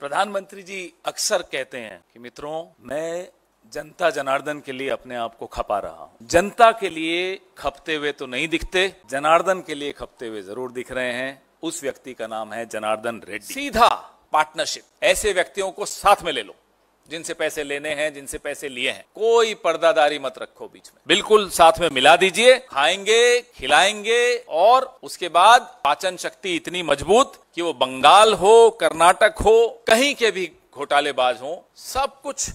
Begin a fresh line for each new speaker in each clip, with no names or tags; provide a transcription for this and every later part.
प्रधानमंत्री जी अक्सर कहते हैं कि मित्रों मैं जनता जनार्दन के लिए अपने आप को खपा रहा हूं जनता के लिए खपते हुए तो नहीं दिखते जनार्दन के लिए खपते हुए जरूर दिख रहे हैं उस व्यक्ति का नाम है जनार्दन रेड्डी सीधा पार्टनरशिप ऐसे व्यक्तियों को साथ में ले लो जिनसे पैसे लेने हैं जिनसे पैसे लिए हैं कोई पर्दादारी मत रखो बीच में बिल्कुल साथ में मिला दीजिए खाएंगे खिलाएंगे और उसके बाद पाचन शक्ति इतनी मजबूत कि वो बंगाल हो कर्नाटक हो कहीं के भी घोटालेबाज हो सब कुछ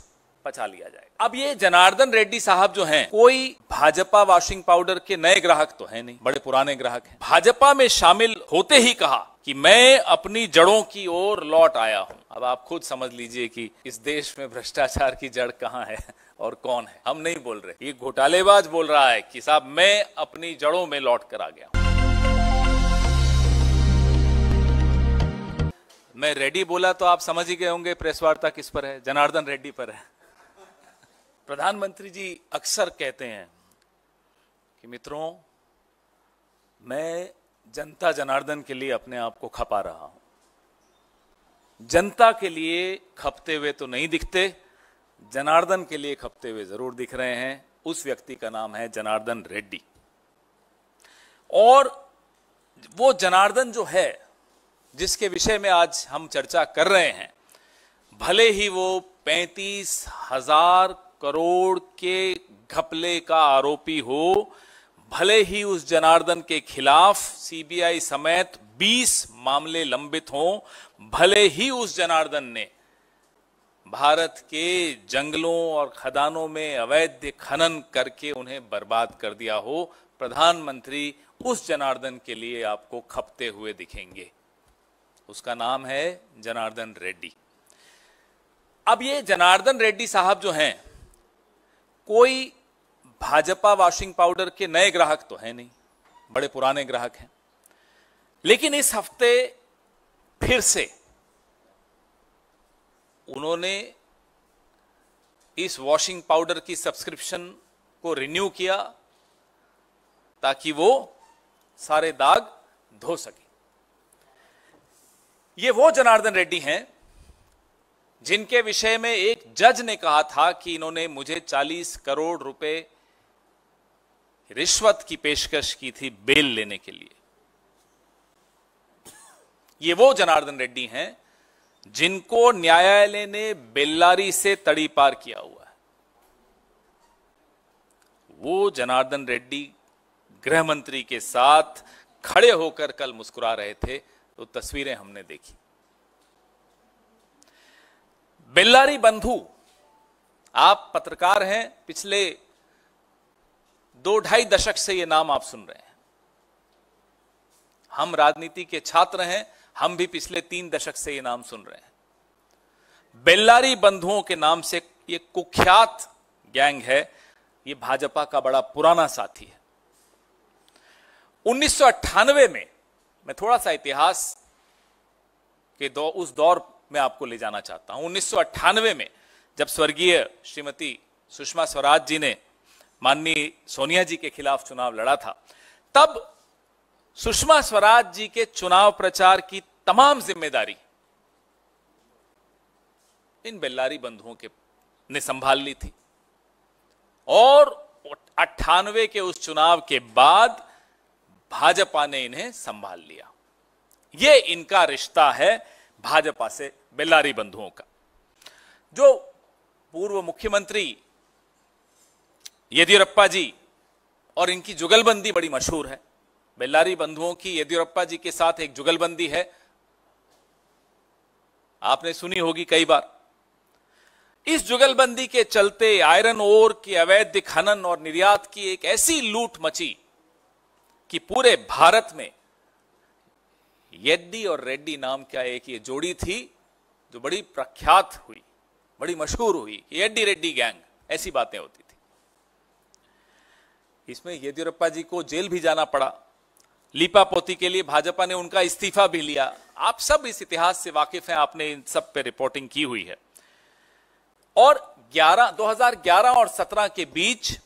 पचा लिया जाएगा अब ये जनार्दन रेड्डी साहब जो हैं कोई भाजपा वॉशिंग पाउडर के नए ग्राहक तो है नहीं बड़े पुराने ग्राहक हैं भाजपा में शामिल होते ही कहा कि मैं अपनी जड़ों की ओर लौट आया हूं अब आप खुद समझ लीजिए कि इस देश में भ्रष्टाचार की जड़ कहाँ है और कौन है हम नहीं बोल रहे ये घोटालेबाज बोल रहा है कि साहब मैं अपनी जड़ों में लौट कर आ गया मैं रेड्डी बोला तो आप समझ ही गए होंगे प्रेस वार्ता किस पर है जनार्दन रेड्डी पर है प्रधानमंत्री जी अक्सर कहते हैं कि मित्रों मैं जनता जनार्दन के लिए अपने आप को खपा रहा हूं जनता के लिए खपते हुए तो नहीं दिखते जनार्दन के लिए खपते हुए जरूर दिख रहे हैं उस व्यक्ति का नाम है जनार्दन रेड्डी और वो जनार्दन जो है जिसके विषय में आज हम चर्चा कर रहे हैं भले ही वो पैंतीस हजार करोड़ के घपले का आरोपी हो भले ही उस जनार्दन के खिलाफ सीबीआई समेत 20 मामले लंबित हों भले ही उस जनार्दन ने भारत के जंगलों और खदानों में अवैध खनन करके उन्हें बर्बाद कर दिया हो प्रधानमंत्री उस जनार्दन के लिए आपको खपते हुए दिखेंगे उसका नाम है जनार्दन रेड्डी अब ये जनार्दन रेड्डी साहब जो हैं कोई भाजपा वॉशिंग पाउडर के नए ग्राहक तो है नहीं बड़े पुराने ग्राहक हैं लेकिन इस हफ्ते फिर से उन्होंने इस वॉशिंग पाउडर की सब्सक्रिप्शन को रिन्यू किया ताकि वो सारे दाग धो सके ये वो जनार्दन रेड्डी हैं जिनके विषय में एक जज ने कहा था कि इन्होंने मुझे 40 करोड़ रुपए रिश्वत की पेशकश की थी बेल लेने के लिए ये वो जनार्दन रेड्डी हैं जिनको न्यायालय ने बेल्लारी से तड़ी पार किया हुआ है वो जनार्दन रेड्डी गृहमंत्री के साथ खड़े होकर कल मुस्कुरा रहे थे तो तस्वीरें हमने देखी बेल्लारी बंधु आप पत्रकार हैं पिछले दो ढाई दशक से ये नाम आप सुन रहे हैं हम राजनीति के छात्र हैं हम भी पिछले तीन दशक से ये नाम सुन रहे हैं बेल्लारी बंधुओं के नाम से ये कुख्यात गैंग है ये भाजपा का बड़ा पुराना साथी है उन्नीस में मैं थोड़ा सा इतिहास के दो उस दौर में आपको ले जाना चाहता हूं उन्नीस में जब स्वर्गीय श्रीमती सुषमा स्वराज जी ने माननीय सोनिया जी के खिलाफ चुनाव लड़ा था तब सुषमा स्वराज जी के चुनाव प्रचार की तमाम जिम्मेदारी इन बेल्लारी बंधुओं के ने संभाल ली थी और अट्ठानवे के उस चुनाव के बाद भाजपा ने इन्हें संभाल लिया यह इनका रिश्ता है भाजपा से बेल्लारी बंधुओं का जो पूर्व मुख्यमंत्री येदियुरप्पा जी और इनकी जुगलबंदी बड़ी मशहूर है बेल्लारी बंधुओं की येदियुरप्पा जी के साथ एक जुगलबंदी है आपने सुनी होगी कई बार इस जुगलबंदी के चलते आयरन ओर के अवैध खनन और निर्यात की एक ऐसी लूट मची कि पूरे भारत में येड्डी और रेड्डी नाम का एक ये जोड़ी थी जो बड़ी प्रख्यात हुई बड़ी मशहूर हुई येड्डी रेड्डी गैंग ऐसी बातें होती इसमें येदियुरप्पा जी को जेल भी जाना पड़ा लीपा पोती के लिए भाजपा ने उनका इस्तीफा भी लिया आप सब इस इतिहास से वाकिफ हैं आपने इन सब पे रिपोर्टिंग की हुई है और 11 2011 और 17 के बीच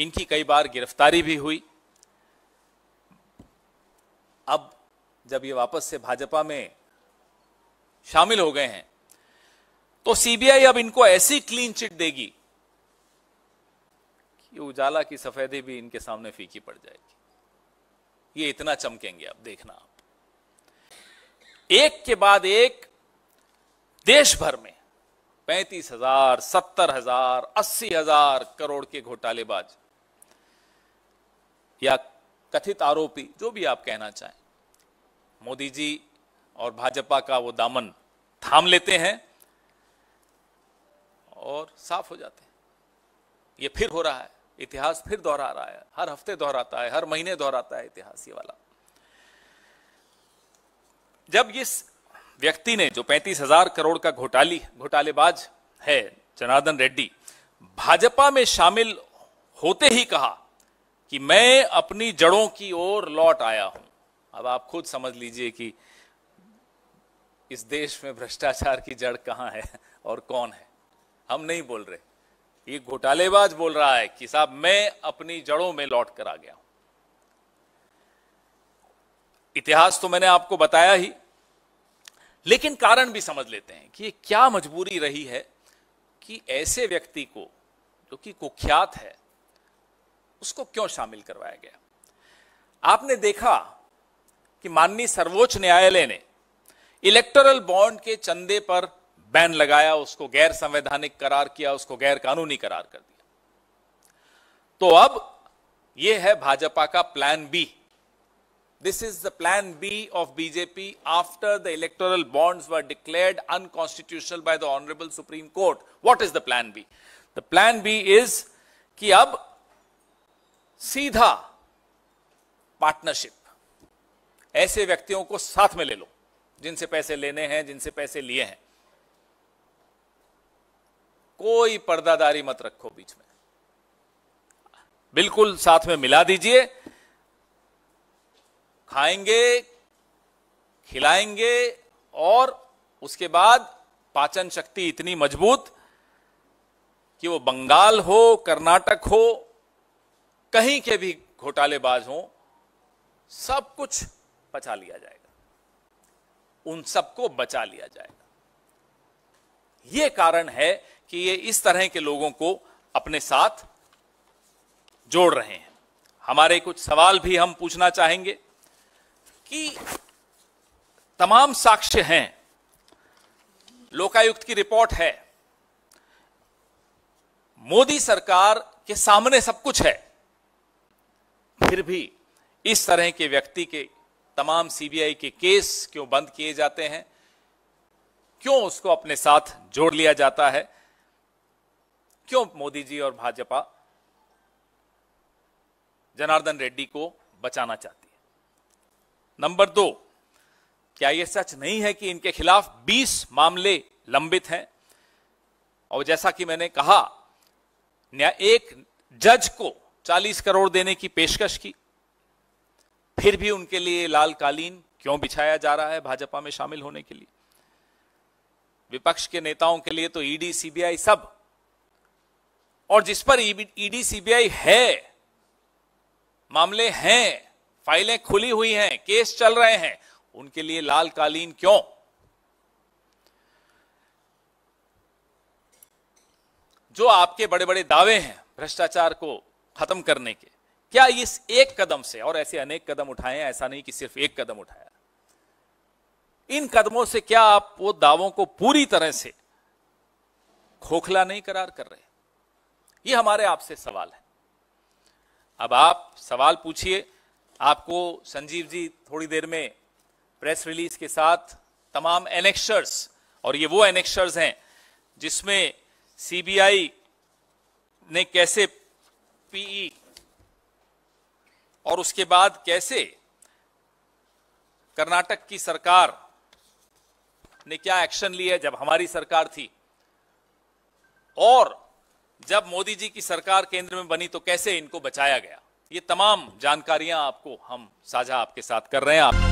इनकी कई बार गिरफ्तारी भी हुई अब जब ये वापस से भाजपा में शामिल हो गए हैं तो सीबीआई अब इनको ऐसी क्लीन चिट देगी ये उजाला की सफ़ेदी भी इनके सामने फीकी पड़ जाएगी ये इतना चमकेंगे आप देखना आप एक के बाद एक देश भर में पैंतीस हजार सत्तर हजार अस्सी हजार करोड़ के घोटालेबाज या कथित आरोपी जो भी आप कहना चाहें मोदी जी और भाजपा का वो दामन थाम लेते हैं और साफ हो जाते हैं ये फिर हो रहा है इतिहास फिर दोहरा रहा है हर हफ्ते दोहराता है हर महीने दोहराता है इतिहास ये वाला जब इस व्यक्ति ने जो पैंतीस हजार करोड़ का घोटाली घोटालेबाज है जनार्दन रेड्डी भाजपा में शामिल होते ही कहा कि मैं अपनी जड़ों की ओर लौट आया हूं अब आप खुद समझ लीजिए कि इस देश में भ्रष्टाचार की जड़ कहां है और कौन है हम नहीं बोल रहे ये घोटालेबाज बोल रहा है कि साहब मैं अपनी जड़ों में लौट कर आ गया हूं इतिहास तो मैंने आपको बताया ही लेकिन कारण भी समझ लेते हैं कि ये क्या मजबूरी रही है कि ऐसे व्यक्ति को जो कि कुख्यात है उसको क्यों शामिल करवाया गया आपने देखा कि माननीय सर्वोच्च न्यायालय ने इलेक्टोरल बॉन्ड के चंदे पर बैन लगाया उसको गैर संवैधानिक करार किया उसको गैर कानूनी करार कर दिया तो अब यह है भाजपा का plan B this is the plan B of BJP after the electoral bonds were declared unconstitutional by the honourable supreme court what is the plan B the plan B is कि अब सीधा पार्टनरशिप ऐसे व्यक्तियों को साथ में ले लो जिनसे पैसे लेने हैं जिनसे पैसे लिए हैं कोई पर्दादारी मत रखो बीच में बिल्कुल साथ में मिला दीजिए खाएंगे खिलाएंगे और उसके बाद पाचन शक्ति इतनी मजबूत कि वो बंगाल हो कर्नाटक हो कहीं के भी घोटालेबाज हो सब कुछ बचा लिया जाएगा उन सबको बचा लिया जाएगा यह कारण है कि ये इस तरह के लोगों को अपने साथ जोड़ रहे हैं हमारे कुछ सवाल भी हम पूछना चाहेंगे कि तमाम साक्ष्य हैं लोकायुक्त की रिपोर्ट है मोदी सरकार के सामने सब कुछ है फिर भी इस तरह के व्यक्ति के तमाम सीबीआई के केस क्यों बंद किए जाते हैं क्यों उसको अपने साथ जोड़ लिया जाता है क्यों मोदी जी और भाजपा जनार्दन रेड्डी को बचाना चाहती है नंबर दो क्या यह सच नहीं है कि इनके खिलाफ 20 मामले लंबित हैं और जैसा कि मैंने कहा एक जज को 40 करोड़ देने की पेशकश की फिर भी उनके लिए लाल कालीन क्यों बिछाया जा रहा है भाजपा में शामिल होने के लिए विपक्ष के नेताओं के लिए तो ईडी सीबीआई सब और जिस पर ईडी e सीबीआई e है मामले हैं फाइलें खुली हुई हैं केस चल रहे हैं उनके लिए लाल कालीन क्यों जो आपके बड़े बड़े दावे हैं भ्रष्टाचार को खत्म करने के क्या इस एक कदम से और ऐसे अनेक कदम उठाए ऐसा नहीं कि सिर्फ एक कदम उठाया इन कदमों से क्या आप वो दावों को पूरी तरह से खोखला नहीं करार कर रहे ये हमारे आपसे सवाल है अब आप सवाल पूछिए आपको संजीव जी थोड़ी देर में प्रेस रिलीज के साथ तमाम एनेक्शर्स और ये वो एनेक्शर्स हैं जिसमें सीबीआई ने कैसे पीई e और उसके बाद कैसे कर्नाटक की सरकार ने क्या एक्शन लिया जब हमारी सरकार थी और जब मोदी जी की सरकार केंद्र में बनी तो कैसे इनको बचाया गया ये तमाम जानकारियां आपको हम साझा आपके साथ कर रहे हैं आप